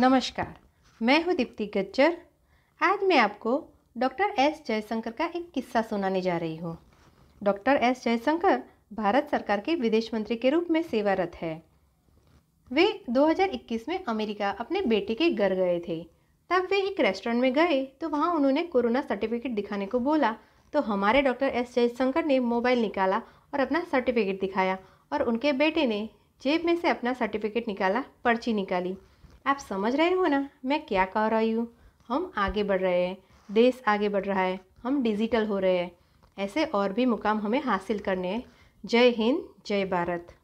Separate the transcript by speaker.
Speaker 1: नमस्कार मैं हूं दीप्ति गज्जर आज मैं आपको डॉक्टर एस जयशंकर का एक किस्सा सुनाने जा रही हूं। डॉक्टर एस जयशंकर भारत सरकार के विदेश मंत्री के रूप में सेवारत है वे 2021 में अमेरिका अपने बेटे के घर गए थे तब वे एक रेस्टोरेंट में गए तो वहाँ उन्होंने कोरोना सर्टिफिकेट दिखाने को बोला तो हमारे डॉक्टर एस जयशंकर ने मोबाइल निकाला और अपना सर्टिफिकेट दिखाया और उनके बेटे ने जेब में से अपना सर्टिफिकेट निकाला पर्ची निकाली आप समझ रहे हो ना मैं क्या कह रही हूँ हम आगे बढ़ रहे हैं देश आगे बढ़ रहा है हम डिजिटल हो रहे हैं ऐसे और भी मुकाम हमें हासिल करने हैं जय हिंद जय भारत